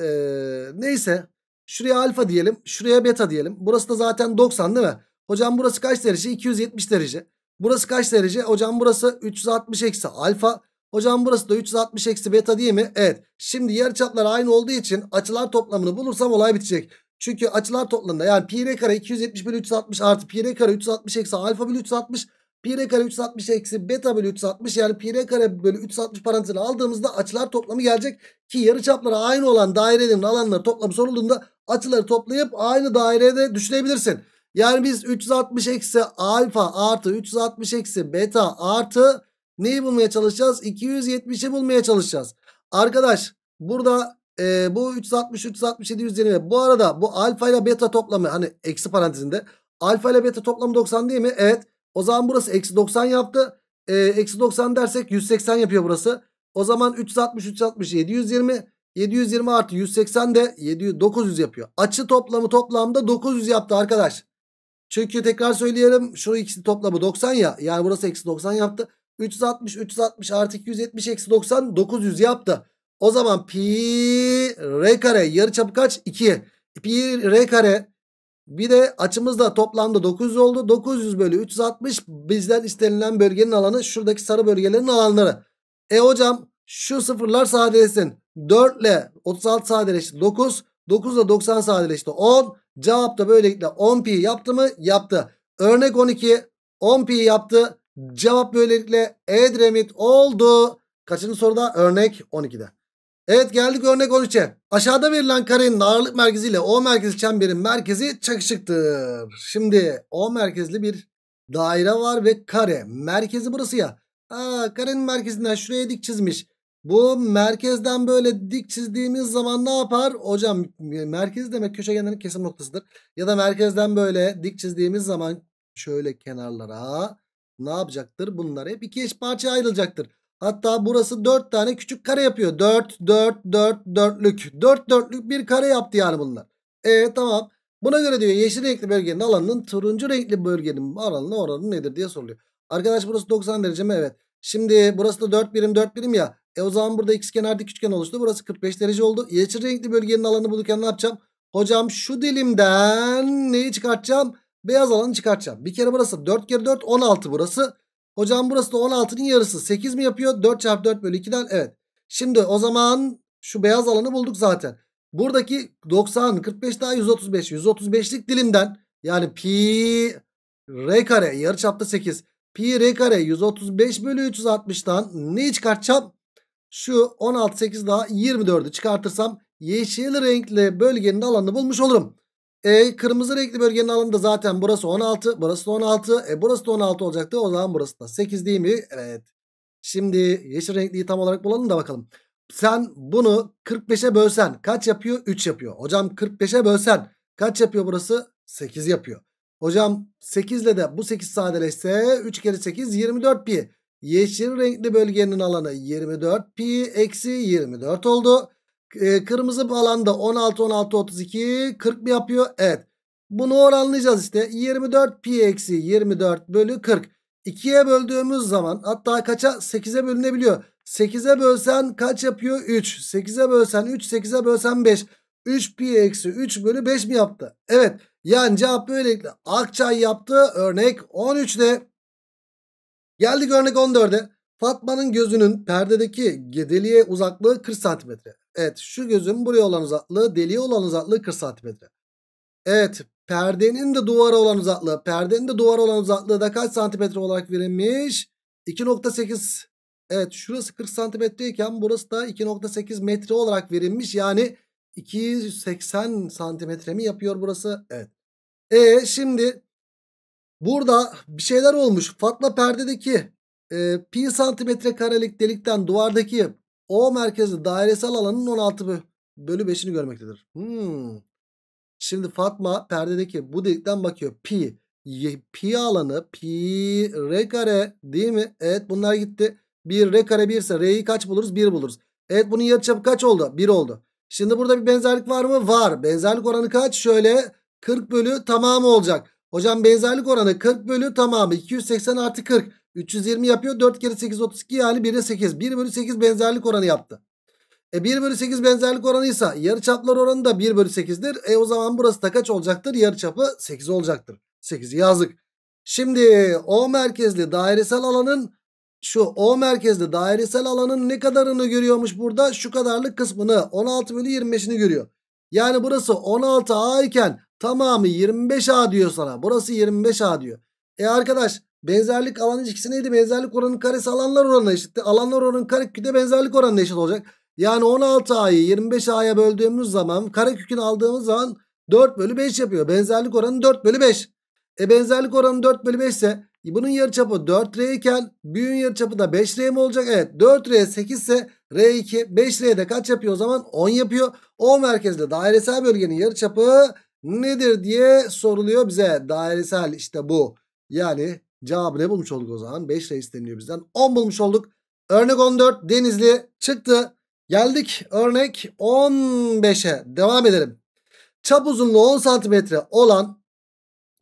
Ee, neyse Şuraya alfa diyelim. Şuraya beta diyelim. Burası da zaten 90 değil mi? Hocam burası kaç derece? 270 derece. Burası kaç derece? Hocam burası 360 eksi alfa. Hocam burası da 360 eksi beta değil mi? Evet. Şimdi yarıçaplar aynı olduğu için açılar toplamını bulursam olay bitecek. Çünkü açılar toplamında yani pi r kare 270 bölü 360 artı pi r kare 360 eksi alfa bölü 360 Pi r kare 360 eksi beta bölü 360 yani pi r kare bölü 360 parantezini aldığımızda açılar toplamı gelecek. Ki yarıçapları aynı olan dairelerin alanları toplamı sorulduğunda açıları toplayıp aynı dairede düşünebilirsin. Yani biz 360 eksi alfa artı 360 eksi beta artı neyi bulmaya çalışacağız? 270'i bulmaya çalışacağız. Arkadaş burada e, bu 360 367 120 bu arada bu alfa ile beta toplamı hani eksi parantezinde alfa ile beta toplamı 90 değil mi? Evet. O zaman burası eksi 90 yaptı. Ee, eksi 90 dersek 180 yapıyor burası. O zaman 360 360 720 720 artı 180 de 700, 900 yapıyor. Açı toplamı toplamda 900 yaptı arkadaş. Çünkü tekrar söyleyelim şu ikisi toplamı 90 ya. Yani burası eksi 90 yaptı. 360 360 artı 270 eksi 90 900 yaptı. O zaman pi r kare yarı çapı kaç? 2. Pi r kare bir de açımız da toplamda 900 oldu. 900 bölü 360 bizden istenilen bölgenin alanı şuradaki sarı bölgelerin alanları. E hocam şu sıfırlar sadeleşsin. 4 ile 36 sadeleşti 9. 9 ile 90 sadeleşti 10. Cevap da böylelikle 10 pi yaptı mı? Yaptı. Örnek 12 10 pi yaptı. Cevap böylelikle Edremit oldu. Kaçıncı soruda? Örnek 12'de. Evet geldik örnek 13'e. Aşağıda verilen karenin ağırlık merkezi ile O merkezli çemberin merkezi çakışıktır. Şimdi O merkezli bir daire var ve kare. Merkezi burası ya. Aa, karenin merkezinden şuraya dik çizmiş. Bu merkezden böyle dik çizdiğimiz zaman ne yapar? Hocam merkez demek köşegenlerin kesim noktasıdır. Ya da merkezden böyle dik çizdiğimiz zaman şöyle kenarlara ne yapacaktır? Bunlar hep iki eş parçaya ayrılacaktır. Hatta burası 4 tane küçük kare yapıyor. 4, 4, 4, 4'lük. 4 4'lük bir kare yaptı yani bunlar. E tamam. Buna göre diyor yeşil renkli bölgenin alanının turuncu renkli bölgenin alanına oranı nedir diye soruluyor. Arkadaş burası 90 derece mi? Evet. Şimdi burası da 4 birim 4 birim ya. E o zaman burada x kenar dik üçgen oluştu. Burası 45 derece oldu. Yeşil renkli bölgenin alanını bulurken ne yapacağım? Hocam şu dilimden neyi çıkartacağım? Beyaz alanı çıkartacağım. Bir kere burası 4 kere 4 16 burası. Hocam burası da 16'nın yarısı. 8 mi yapıyor? 4 çarpı 4 bölü 2'den. Evet. Şimdi o zaman şu beyaz alanı bulduk zaten. Buradaki 90, 45 daha 135. 135'lik dilimden yani pi r kare yarıçapta 8. Pi r kare 135 bölü 360'dan neyi çıkartacağım? Şu 16, 8 daha 24'ü çıkartırsam yeşil renkli bölgenin alanını bulmuş olurum. E kırmızı renkli bölgenin alanında zaten burası 16. Burası da 16. E burası da 16 olacaktı. O zaman burası da 8 değil mi? Evet. Şimdi yeşil renkliyi tam olarak bulalım da bakalım. Sen bunu 45'e bölsen kaç yapıyor? 3 yapıyor. Hocam 45'e bölsen kaç yapıyor burası? 8 yapıyor. Hocam 8 ile de bu 8 sadeleşse 3 kere 8 24 pi. Yeşil renkli bölgenin alanı 24 pi eksi 24 oldu. E, kırmızı alanda 16 16 32 40 mı yapıyor? Evet. Bunu oranlayacağız işte. 24 pi eksi 24 bölü 40. 2'ye böldüğümüz zaman hatta kaça? 8'e bölünebiliyor. 8'e bölsen kaç yapıyor? 3. 8'e bölsen 3, 8'e bölsen 5. 3 pi eksi 3 bölü 5 mi yaptı? Evet. Yani cevap böylelikle Akçay yaptı. Örnek 13'te. Geldik örnek 14'e. Fatma'nın gözünün perdedeki gedeliğe uzaklığı 40 santimetre. Evet şu gözüm buraya olan uzaklığı deliğe olan uzaklığı 40 santimetre. Evet perdenin de duvara olan uzaklığı perdenin de duvara olan uzaklığı da kaç santimetre olarak verilmiş? 2.8 Evet şurası 40 santimetreyken burası da 2.8 metre olarak verilmiş. Yani 280 santimetre mi yapıyor burası? Evet. E şimdi burada bir şeyler olmuş. Fatma perdedeki e, pi santimetre karelik delikten duvardaki o merkezli dairesel alanın 16 bölü 5'ini görmektedir. Hmm. Şimdi Fatma perdedeki bu delikten bakıyor. Pi. Pi alanı pi r kare değil mi? Evet bunlar gitti. Bir r kare 1 ise r'yi kaç buluruz? 1 buluruz. Evet bunun yarıçapı kaç oldu? 1 oldu. Şimdi burada bir benzerlik var mı? Var. Benzerlik oranı kaç? Şöyle 40 bölü tamamı olacak. Hocam benzerlik oranı 40 bölü tamamı 280 artı 40. 320 yapıyor. 4 kere 8 32 yani 1'e 8. 1 bölü 8 benzerlik oranı yaptı. E 1 bölü 8 benzerlik oranıysa yarı çaplar oranı da 1 bölü 8'dir. E o zaman burası da kaç olacaktır? Yarı çapı 8 olacaktır. 8'i yazdık. Şimdi O merkezli dairesel alanın şu O merkezli dairesel alanın ne kadarını görüyormuş burada? Şu kadarlık kısmını 16 bölü 25'ini görüyor. Yani burası 16A iken tamamı 25A diyor sana. Burası 25A diyor. E arkadaş Benzerlik alan ilişkisi neydi? Benzerlik oranın karesi alanlar oranına eşitti. Alanlar oranın karekükü de benzerlik oranına eşit olacak. Yani 16A'yı 25A'ya böldüğümüz zaman karekükünü aldığımız zaman 4 bölü 5 yapıyor. Benzerlik oranı 4 bölü 5. E benzerlik oranı 4 bölü 5 ise e, bunun yarıçapı 4R iken büyüğün yarıçapı da 5R mi olacak? Evet 4R 8 ise R2 5R de kaç yapıyor o zaman? 10 yapıyor. O merkezde dairesel bölgenin yarıçapı nedir diye soruluyor bize. Dairesel işte bu. Yani Cevabı ne bulmuş olduk o zaman? 5 reis deniliyor bizden. 10 bulmuş olduk. Örnek 14 Denizli çıktı. Geldik örnek 15'e. Devam edelim. Çap uzunluğu 10 santimetre olan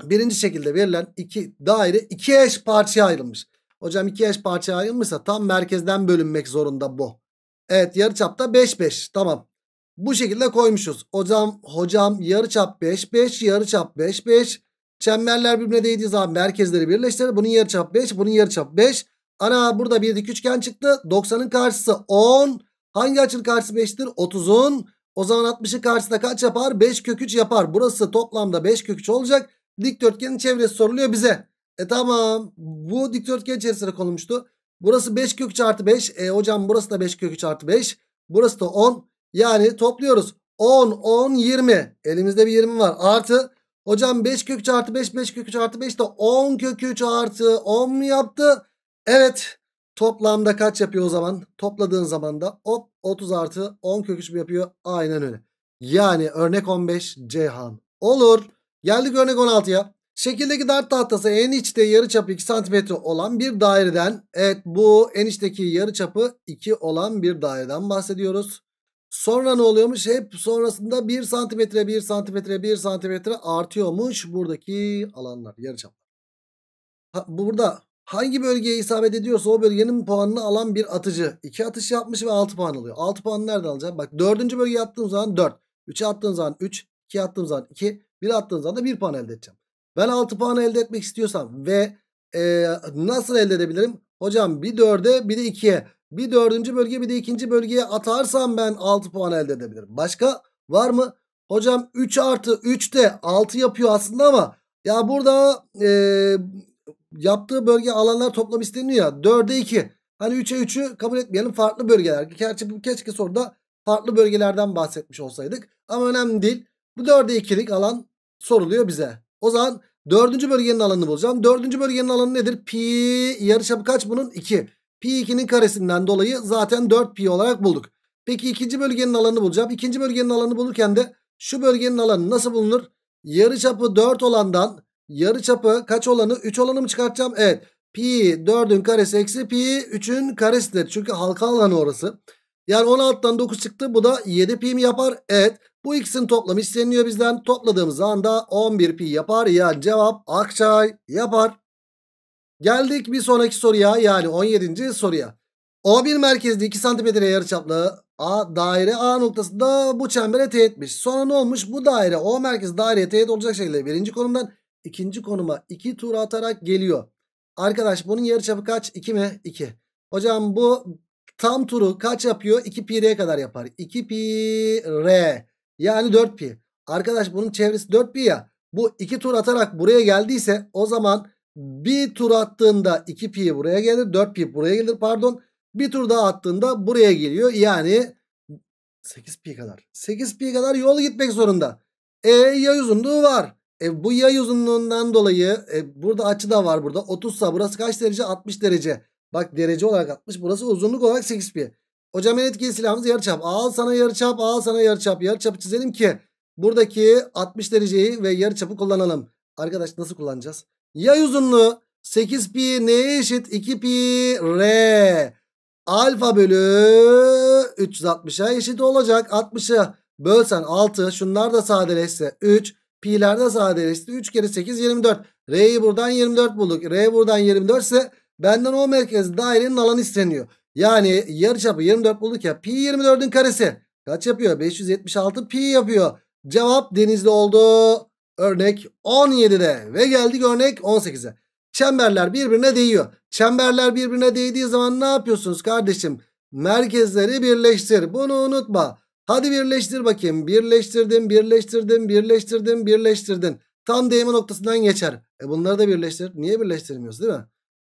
birinci şekilde verilen iki daire iki eş parçaya ayrılmış. Hocam iki eş parçaya ayrılmışsa tam merkezden bölünmek zorunda bu. Evet yarı yarıçapta 5 5 tamam. Bu şekilde koymuşuz. Hocam hocam yarı yarıçap 5 5 çap 5 5 Çemberler birbirine değdiği zaman merkezleri birleştirir. Bunun yarıçap 5, bunun yarıçap 5. Ana burada bir dik üçgen çıktı. 90'ın karşısı 10. Hangi açının karşısı 5'tir? 30'un. O zaman 60'ın karşısında kaç yapar? 5 kök 3 yapar. Burası toplamda 5 kök 3 olacak. Dikdörtgenin çevresi soruluyor bize. E tamam. Bu dikdörtgen içerisine konulmuştu. Burası 5 kök 3 artı 5. E hocam burası da 5 kök 3 artı 5. Burası da 10. Yani topluyoruz. 10, 10, 20. Elimizde bir 20 var. Artı Hocam 5 kök 3 artı 5 5 kök 3 artı 5 de 10 kök 3 artı 10 mu yaptı? Evet. Toplamda kaç yapıyor o zaman? Topladığın zaman da hop 30 artı 10 kök 3 mü yapıyor? Aynen öyle. Yani örnek 15 Ceyhan. Olur. Geldik örnek 16'ya. Şekildeki dart tahtası en içte yarıçapı 2 cm olan bir daireden evet bu en içteki yarıçapı 2 olan bir daireden bahsediyoruz. Sonra ne oluyormuş? Hep sonrasında 1 santimetre, 1 santimetre, 1 santimetre artıyormuş buradaki alanlar, yarıçaplar. Burada hangi bölgeye isabet ediyorsa o bölgenin puanını alan bir atıcı. 2 atış yapmış ve 6 puan alıyor. 6 puan nereden alacağım? Bak 4. bölgeye attığım zaman 4. 3'e attığım zaman 3. 2'ye attığım zaman 2. 1'e attığım zaman da 1 puan elde edeceğim. Ben 6 puan elde etmek istiyorsam ve e, nasıl elde edebilirim? Hocam bir 4'e bir de 2'ye bir dördüncü bölge bir de ikinci bölgeye atarsam ben 6 puan elde edebilirim. Başka var mı? Hocam 3 artı 3 de 6 yapıyor aslında ama ya burada e, yaptığı bölge alanlar toplam isteniyor ya 4'e 2. Hani 3'e 3'ü kabul etmeyelim farklı bölgeler. Gerçi bu keşke soruda farklı bölgelerden bahsetmiş olsaydık. Ama önemli değil. Bu 4'e 2'lik alan soruluyor bize. O zaman 4. bölgenin alanını bulacağım. 4. bölgenin alanı nedir? Pi yarıçapı kaç bunun? 2. Pi2'nin karesinden dolayı zaten 4pi olarak bulduk. Peki ikinci bölgenin alanını bulacağım. İkinci bölgenin alanını bulurken de şu bölgenin alanı nasıl bulunur? Yarı çapı 4 olandan yarı çapı kaç olanı? 3 olanı mı çıkartacağım? Evet. Pi 4'ün karesi eksi pi 3'ün karesidir. Çünkü halka alanı orası. Yani 16'dan 9 çıktı. Bu da 7 pi mi yapar? Evet. Bu ikisinin toplamı isteniyor bizden. Topladığımız anda 11 pi yapar. Yani cevap Akçay yapar. Geldik bir sonraki soruya yani 17. soruya. o bir merkezli 2 santimetre yarıçaplı A daire A noktasında bu çembere teğetmiş. Sonra ne olmuş? Bu daire O merkez daireye teğet olacak şekilde birinci konumdan ikinci konuma 2 iki tur atarak geliyor. Arkadaş bunun yarıçapı kaç? 2 mi? 2. Hocam bu tam turu kaç yapıyor? 2 pi r'ye kadar yapar. 2 pi r. Yani 4 pi. Arkadaş bunun çevresi 4 pi ya. Bu 2 tur atarak buraya geldiyse o zaman bir tur attığında 2 pi buraya gelir. 4 pi buraya gelir pardon. Bir tur daha attığında buraya geliyor. Yani 8 pi kadar. 8 pi kadar yol gitmek zorunda. E yay uzunluğu var. E, bu yay uzunluğundan dolayı e, burada açı da var burada. 30 sa burası kaç derece? 60 derece. Bak derece olarak 60. Burası uzunluk olarak 8 pi. Hocam en etkili silahımız yarıçap. Al sana yarıçap, al sana yarıçap. Yarıçapı çizelim ki buradaki 60 dereceyi ve yarıçapı kullanalım. Arkadaş nasıl kullanacağız? Yay uzunluğu 8 pi neye eşit? 2 pi r. Alfa bölü 360'a eşit olacak. 60'ı bölsen 6. Şunlar da sadeleşse 3. Pi'ler de sadeleşti. 3 kere 8 24. R'yi buradan 24 bulduk. R buradan 24 ise benden o merkez dairenin alanı isteniyor. Yani yarıçapı 24 bulduk ya. Pi 24'ün karesi. Kaç yapıyor? 576 pi yapıyor. Cevap denizli oldu. Örnek 17'de ve geldik örnek 18'e. Çemberler birbirine değiyor. Çemberler birbirine değdiği zaman ne yapıyorsunuz kardeşim? Merkezleri birleştir. Bunu unutma. Hadi birleştir bakayım. Birleştirdim, birleştirdim, birleştirdim, birleştirdin. Tam değme noktasından geçer. E bunları da birleştir. Niye birleştirmiyoruz değil mi?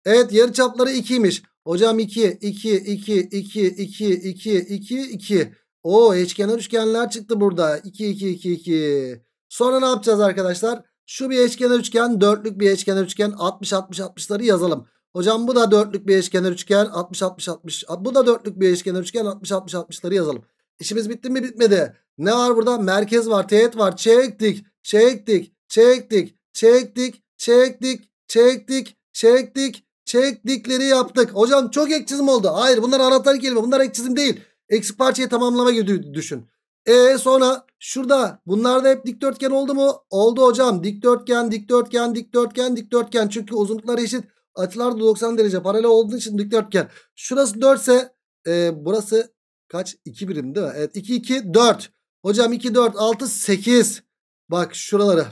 Evet yarıçapları çapları 2'ymiş. Hocam 2, 2, 2, 2, 2, 2, 2, 2. Oo eşkenar üçgenler çıktı burada. 2, 2, 2, 2. Sonra ne yapacağız arkadaşlar? Şu bir eşkenar üçgen, dörtlük bir eşkenar üçgen 60-60-60'ları 60 yazalım. Hocam bu da dörtlük bir eşkenar üçgen 60-60-60. Bu da dörtlük bir eşkenar üçgen 60-60-60'ları yazalım. İşimiz bitti mi bitmedi. Ne var burada? Merkez var, teğet var. Çektik, çektik, çektik, çektik, çektik, çektik, çektik, çektikleri yaptık. Hocam çok ek çizim oldu. Hayır bunlar anahtar kelime. Bunlar ek çizim değil. Eksik parçayı tamamlama gibi düşün. E sonra şurada bunlar da hep dikdörtgen oldu mu? Oldu hocam. Dikdörtgen, dikdörtgen, dikdörtgen, dikdörtgen. Çünkü uzunluklar eşit. Açılar da 90 derece paralel olduğu için dikdörtgen. Şurası 4 ise e, burası kaç? 2 birim değil mi? Evet 2, 2, 4. Hocam 2, 4, 6, 8. Bak şuraları.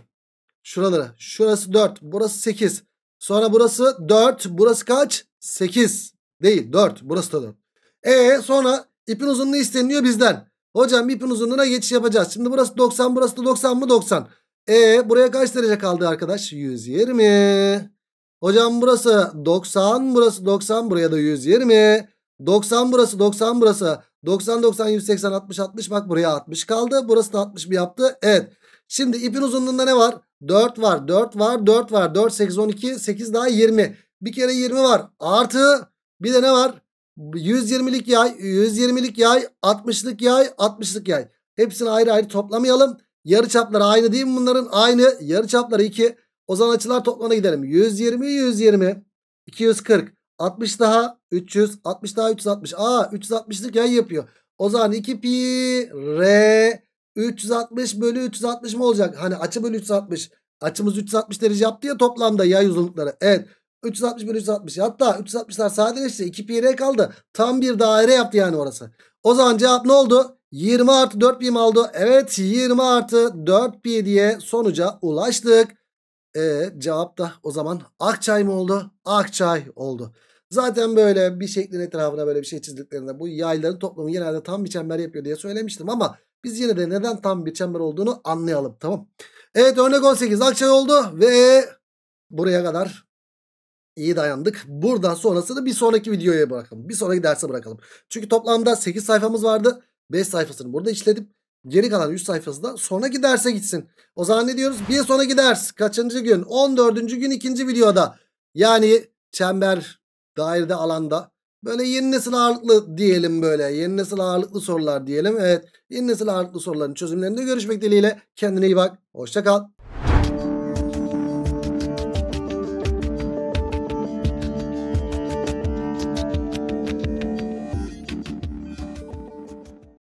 Şuraları. Şurası 4. Burası 8. Sonra burası 4. Burası kaç? 8. Değil 4. Burası da 4. E sonra ipin uzunluğu isteniliyor bizden. Hocam ipin uzunluğuna geçiş yapacağız. Şimdi burası 90 burası da 90 mı 90. E buraya kaç derece kaldı arkadaş? 120. Hocam burası 90 burası 90 buraya da 120. 90 burası 90 burası 90 90 180 60 60 bak buraya 60 kaldı. Burası da 60 bir yaptı. Evet. Şimdi ipin uzunluğunda ne var? 4 var 4 var 4 var 4 8 12 8 daha 20. Bir kere 20 var artı bir de ne var? 120'lik yay, 120'lik yay, 60'lık yay, 60'lık yay. Hepsini ayrı ayrı toplamayalım. Yarı çapları aynı değil mi bunların? Aynı. Yarı çapları 2. O zaman açılar toplamına gidelim. 120, 120, 240, 60 daha 300, 60 daha 360. Aa 360'lık yay yapıyor. O zaman 2 pi r 360 bölü 360 mı olacak? Hani açı bölü 360. Açımız 360 derece yaptı ya toplamda yay uzunlukları. Evet. 361, bölü 360. Hatta 360'lar sadeleşti. 2 pi r kaldı. Tam bir daire yaptı yani orası. O zaman cevap ne oldu? 20 artı 4 pi mi oldu? Evet 20 artı 4 pi diye sonuca ulaştık. E, cevap da o zaman Akçay mı oldu? Akçay oldu. Zaten böyle bir şeklin etrafına böyle bir şey çizdiklerinde bu yayların toplamı genelde tam bir çember yapıyor diye söylemiştim ama biz yine de neden tam bir çember olduğunu anlayalım tamam. Evet örnek 18 Akçay oldu ve buraya kadar İyi dayandık. Buradan sonrasını bir sonraki videoya bırakalım. Bir sonraki derse bırakalım. Çünkü toplamda 8 sayfamız vardı. 5 sayfasını burada işledim. Geri kalan 3 sayfası da sonraki derse gitsin. O zaman ne diyoruz? Bir sonraki ders. Kaçıncı gün? 14. gün ikinci videoda. Yani çember, dairede, alanda. Böyle yeni nesil ağırlıklı diyelim böyle. Yeni nesil ağırlıklı sorular diyelim. Evet. Yeni nesil ağırlıklı soruların çözümlerinde görüşmek dileğiyle. Kendine iyi bak. Hoşça kal.